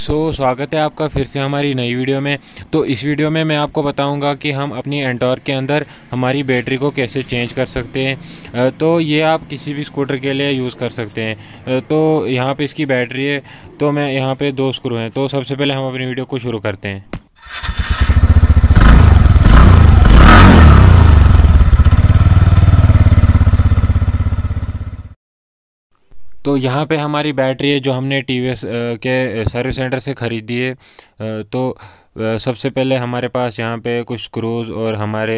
सो so, स्वागत है आपका फिर से हमारी नई वीडियो में तो इस वीडियो में मैं आपको बताऊंगा कि हम अपनी एंटोर के अंदर हमारी बैटरी को कैसे चेंज कर सकते हैं तो ये आप किसी भी स्कूटर के लिए यूज़ कर सकते हैं तो यहाँ पे इसकी बैटरी है तो मैं यहाँ पे दो स्क्रू हैं तो सबसे पहले हम अपनी वीडियो को शुरू करते हैं तो यहाँ पे हमारी बैटरी है जो हमने टी के सर्विस सेंटर से ख़रीदी है तो सबसे पहले हमारे पास यहाँ पे कुछ स्क्रूज़ और हमारे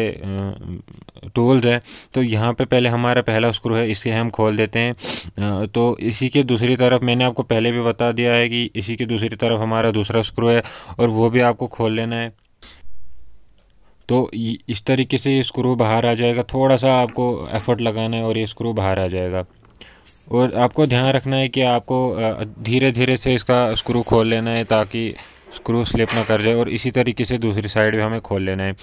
टूल्स हैं तो यहाँ पे पहले हमारा पहला स्क्रू है इसे हम खोल देते हैं तो इसी के दूसरी तरफ मैंने आपको पहले भी बता दिया है कि इसी के दूसरी तरफ हमारा दूसरा स्क्रू है और वो भी आपको खोल लेना है तो इस तरीके से ये स्क्रू बाहर आ जाएगा थोड़ा सा आपको एफ़र्ट लगाना है और ये स्क्रू बाहर आ जाएगा और आपको ध्यान रखना है कि आपको धीरे धीरे से इसका स्क्रू खोल लेना है ताकि स्क्रू स्लिप ना कर जाए और इसी तरीके से दूसरी साइड भी हमें खोल लेना है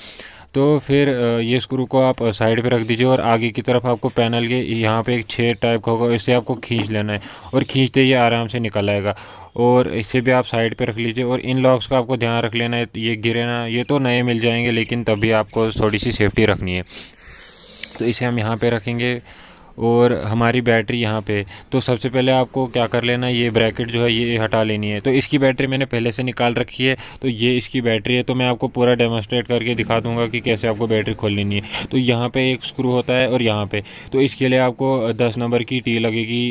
तो फिर ये स्क्रू को आप साइड पे रख दीजिए और आगे की तरफ आपको पैनल के यहाँ पे एक छेद टाइप का होगा इससे आपको खींच लेना है और खींचते ही आराम से निकल आएगा और इसे भी आप साइड पे रख लीजिए और इन लॉक्स का आपको ध्यान रख लेना है ये गिरे ना ये तो नए मिल जाएंगे लेकिन तभी आपको थोड़ी सी सेफ्टी रखनी है तो इसे हम यहाँ पर रखेंगे और हमारी बैटरी यहाँ पे तो सबसे पहले आपको क्या कर लेना है ये ब्रैकेट जो है ये हटा लेनी है तो इसकी बैटरी मैंने पहले से निकाल रखी है तो ये इसकी बैटरी है तो मैं आपको पूरा डेमोस्ट्रेट करके दिखा दूँगा कि कैसे आपको बैटरी खोल लेनी है तो यहाँ पर एक स्क्रू होता है और यहाँ पर तो इसके लिए आपको दस नंबर की टी लगेगी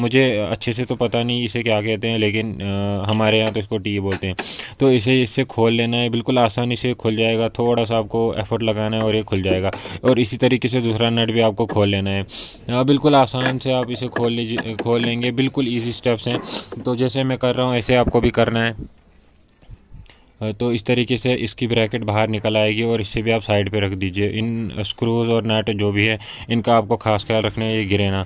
मुझे अच्छे से तो पता नहीं इसे क्या कहते हैं लेकिन आ, हमारे यहाँ तो इसको टी बोलते हैं तो इसे इससे खोल लेना है बिल्कुल आसानी से खुल जाएगा थोड़ा सा आपको एफर्ट लगाना है और ये खुल जाएगा और इसी तरीके से दूसरा नट भी आपको खोल लेना है हाँ, बिल्कुल आसान से आप इसे खोल लीजिए खोल लेंगे बिल्कुल ईजी स्टेप्स हैं तो जैसे मैं कर रहा हूँ ऐसे आपको भी करना है तो इस तरीके से इसकी ब्रैकेट बाहर निकल आएगी और इसे भी आप साइड पे रख दीजिए इन स्क्रूज़ और नट जो भी है इनका आपको खास ख्याल रखना है ये गिरे ना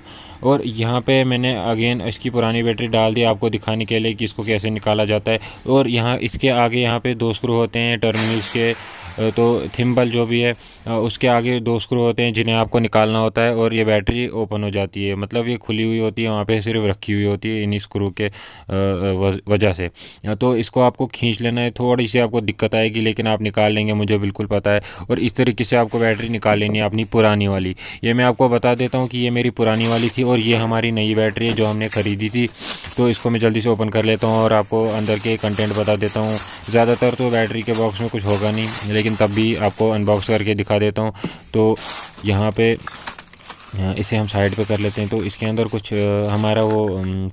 और यहाँ पे मैंने अगेन इसकी पुरानी बैटरी डाल दी आपको दिखाने के लिए कि इसको कैसे निकाला जाता है और यहाँ इसके आगे यहाँ पे दो स्क्रू होते हैं टर्मिनल्स के तो थिम्बल जो भी है उसके आगे दो स्क्रू होते हैं जिन्हें आपको निकालना होता है और ये बैटरी ओपन हो जाती है मतलब ये खुली हुई होती है वहाँ पे सिर्फ रखी हुई होती है इन्हीं स्क्रू के वजह से तो इसको आपको खींच लेना है थोड़ी सी आपको दिक्कत आएगी लेकिन आप निकाल लेंगे मुझे बिल्कुल पता है और इस तरीके से आपको बैटरी निकाल लेनी है अपनी पुरानी वाली ये मैं आपको बता देता हूँ कि ये मेरी पुरानी वाली थी और ये हमारी नई बैटरी है जो हमने ख़रीदी थी तो इसको मैं जल्दी से ओपन कर लेता हूँ और आपको अंदर के कंटेंट बता देता हूँ ज़्यादातर तो बैटरी के बॉक्स में कुछ होगा नहीं लेकिन लेकिन तब भी आपको अनबॉक्स करके दिखा देता हूँ तो यहाँ पे इसे हम साइड पे कर लेते हैं तो इसके अंदर कुछ हमारा वो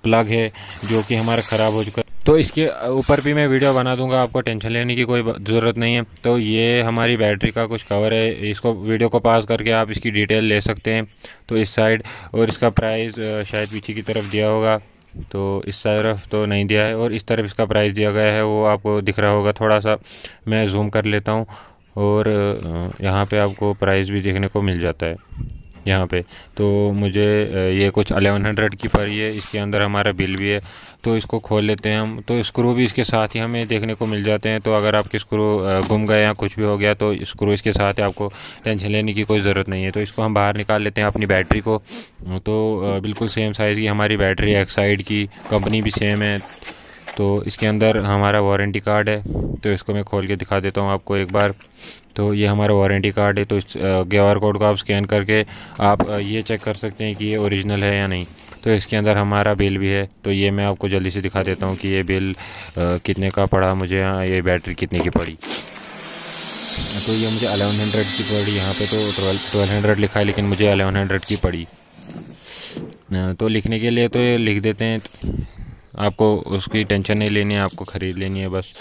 प्लग है जो कि हमारा ख़राब हो चुका है तो इसके ऊपर भी मैं वीडियो बना दूंगा आपको टेंशन लेने की कोई ज़रूरत नहीं है तो ये हमारी बैटरी का कुछ कवर है इसको वीडियो को पास करके आप इसकी डिटेल ले सकते हैं तो इस साइड और इसका प्राइस शायद पीछे की तरफ दिया होगा तो इस तरफ तो नहीं दिया है और इस तरफ इसका प्राइस दिया गया है वो आपको दिख रहा होगा थोड़ा सा मैं जूम कर लेता हूँ और यहाँ पे आपको प्राइस भी देखने को मिल जाता है यहाँ पे तो मुझे ये कुछ अलेवन हंड्रेड की पड़ी है इसके अंदर हमारा बिल भी है तो इसको खोल लेते हैं हम तो स्क्रू भी इसके साथ ही हमें देखने को मिल जाते हैं तो अगर आपके स्क्रू गुम गए या कुछ भी हो गया तो स्क्रू इसके साथ ही आपको टेंशन लेने की कोई ज़रूरत नहीं है तो इसको हम बाहर निकाल लेते हैं अपनी बैटरी को तो बिल्कुल सेम साइज़ की हमारी बैटरी एक्साइड की कंपनी भी सेम है तो इसके अंदर हमारा वारंटी कार्ड है तो इसको मैं खोल के दिखा देता हूँ आपको एक बार तो ये हमारा वारंटी कार्ड है तो इस क्यू आर कोड को आप स्कैन करके आप ये चेक कर सकते हैं कि ये ओरिजिनल है या नहीं तो इसके अंदर हमारा बिल भी है तो ये मैं आपको जल्दी से दिखा देता हूँ कि ये बिल कितने का पड़ा मुझे ये बैटरी कितने की पड़ी तो ये मुझे अलेवन हंड्रेड की पड़ी यहाँ पे तो ट्वेल्व ट्वेल्व हंड्रेड लिखा है लेकिन मुझे अलेवन हंड्रेड की पड़ी तो लिखने के लिए तो ये लिख देते हैं आपको उसकी टेंशन नहीं लेनी है आपको ख़रीद लेनी है बस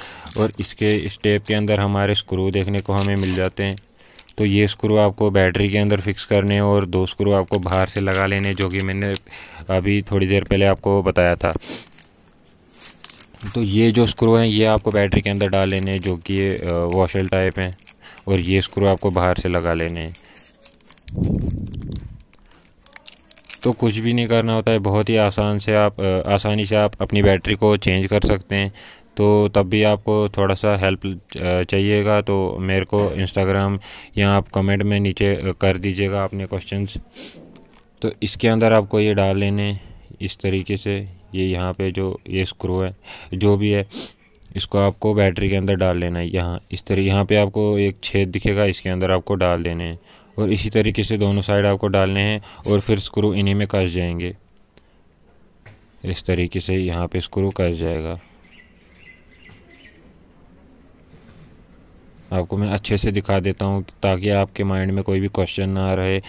और इसके इस टेप के अंदर हमारे स्क्रू देखने को हमें मिल जाते हैं तो ये स्क्रू आपको बैटरी के अंदर फिक्स करने और दो स्क्रू आपको बाहर से लगा लेने जो कि मैंने अभी थोड़ी देर पहले आपको बताया था तो ये जो स्क्रू हैं ये आपको बैटरी के अंदर डाल लेने जो कि वॉशल टाइप हैं और ये स्क्रू आपको बाहर से लगा लेने हैं तो कुछ भी नहीं करना होता है बहुत ही आसान से आप आसानी से आप अपनी बैटरी को चेंज कर सकते हैं तो तब भी आपको थोड़ा सा हेल्प चाहिएगा तो मेरे को इंस्टाग्राम या आप कमेंट में नीचे कर दीजिएगा अपने क्वेश्चंस तो इसके अंदर आपको ये डाल लेने इस तरीके से ये यहाँ पे जो ये स्क्रू है जो भी है इसको आपको बैटरी के अंदर डाल लेना है यहाँ इस तरह यहाँ पे आपको एक छेद दिखेगा इसके अंदर आपको डाल देने हैं और इसी तरीके से दोनों साइड आपको डालने हैं और फिर स्क्रू इन्हीं में कस जाएंगे इस तरीके से यहाँ पे स्क्रू कस जाएगा आपको मैं अच्छे से दिखा देता हूँ ताकि आपके माइंड में कोई भी क्वेश्चन ना रहे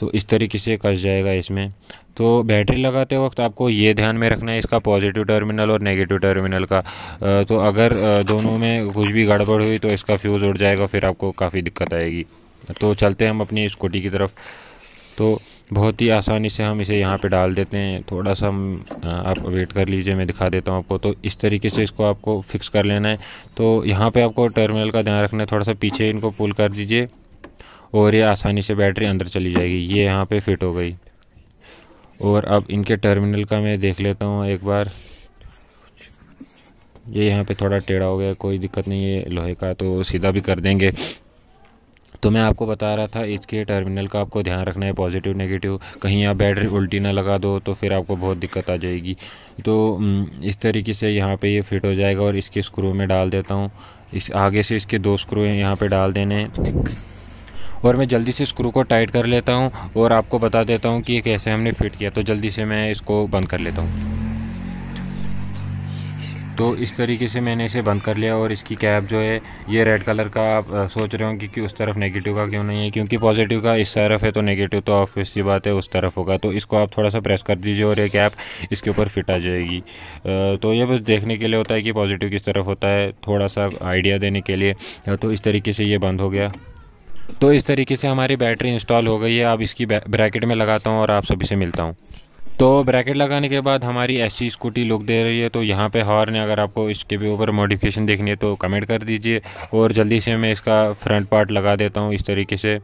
तो इस तरीके से कस जाएगा इसमें तो बैटरी लगाते वक्त आपको ये ध्यान में रखना है इसका पॉजिटिव टर्मिनल और नेगेटिव टर्मिनल का तो अगर दोनों में कुछ भी गड़बड़ हुई तो इसका फ्यूज़ उड़ जाएगा फिर आपको काफ़ी दिक्कत आएगी तो चलते हैं हम अपनी स्कूटी की तरफ तो बहुत ही आसानी से हम इसे यहाँ पे डाल देते हैं थोड़ा सा हम आप वेट कर लीजिए मैं दिखा देता हूँ आपको तो इस तरीके से इसको आपको फिक्स कर लेना है तो यहाँ पे आपको टर्मिनल का ध्यान रखना है थोड़ा सा पीछे इनको पुल कर दीजिए और ये आसानी से बैटरी अंदर चली जाएगी ये यहाँ पर फिट हो गई और अब इनके टर्मिनल का मैं देख लेता हूँ एक बार ये यहाँ पर थोड़ा टेढ़ा हो गया कोई दिक्कत नहीं है लोहे का तो सीधा भी कर देंगे तो मैं आपको बता रहा था इसके टर्मिनल का आपको ध्यान रखना है पॉजिटिव नेगेटिव कहीं आप बैटरी उल्टी ना लगा दो तो फिर आपको बहुत दिक्कत आ जाएगी तो इस तरीके से यहाँ पे ये यह फिट हो जाएगा और इसके स्क्रू में डाल देता हूँ इस आगे से इसके दो स्क्रू यहाँ पर डाल देने और मैं जल्दी से स्क्रू को टाइट कर लेता हूँ और आपको बता देता हूँ कि कैसे हमने फ़िट किया तो जल्दी से मैं इसको बंद कर लेता हूँ तो इस तरीके से मैंने इसे बंद कर लिया और इसकी कैप जो है ये रेड कलर का आप सोच रहे होंगे कि उस तरफ नेगेटिव का क्यों नहीं है क्योंकि पॉजिटिव का इस तरफ है तो नेगेटिव तो ऑफिस की बात है उस तरफ होगा तो इसको आप थोड़ा सा प्रेस कर दीजिए और ये कैप इसके ऊपर फिट आ जाएगी तो ये बस देखने के लिए होता है कि पॉजिटिव किस तरफ होता है थोड़ा सा आइडिया देने के लिए तो इस तरीके से ये बंद हो गया तो इस तरीके से हमारी बैटरी इंस्टॉल हो गई है अब इसकी ब्रैकेट में लगाता हूँ और आप सभी से मिलता हूँ तो ब्रैकेट लगाने के बाद हमारी ऐसी स्कूटी लुक दे रही है तो यहाँ पे हॉर्न अगर आपको इसके भी ऊपर मॉडिफिकेशन देखनी है तो कमेंट कर दीजिए और जल्दी से मैं इसका फ्रंट पार्ट लगा देता हूँ इस तरीके से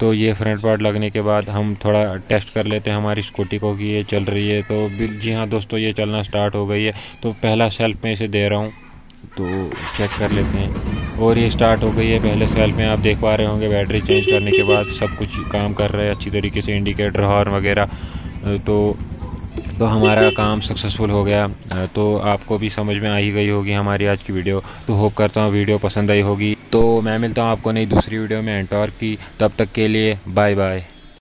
तो ये फ्रंट पार्ट लगने के बाद हम थोड़ा टेस्ट कर लेते हैं हमारी स्कूटी को कि ये चल रही है तो जी हाँ दोस्तों ये चलना स्टार्ट हो गई है तो पहला सेल्फ में इसे दे रहा हूँ तो चेक कर लेते हैं और ये स्टार्ट हो गई है पहले सेल में आप देख पा रहे होंगे बैटरी चेंज करने के बाद सब कुछ काम कर रहा है अच्छी तरीके से इंडिकेटर हॉर्न वगैरह तो तो हमारा काम सक्सेसफुल हो गया तो आपको भी समझ में आ ही गई होगी हमारी आज की वीडियो तो होप करता हूँ वीडियो पसंद आई होगी तो मैं मिलता हूँ आपको नई दूसरी वीडियो में एंटॉर्क की तब तक के लिए बाय बाय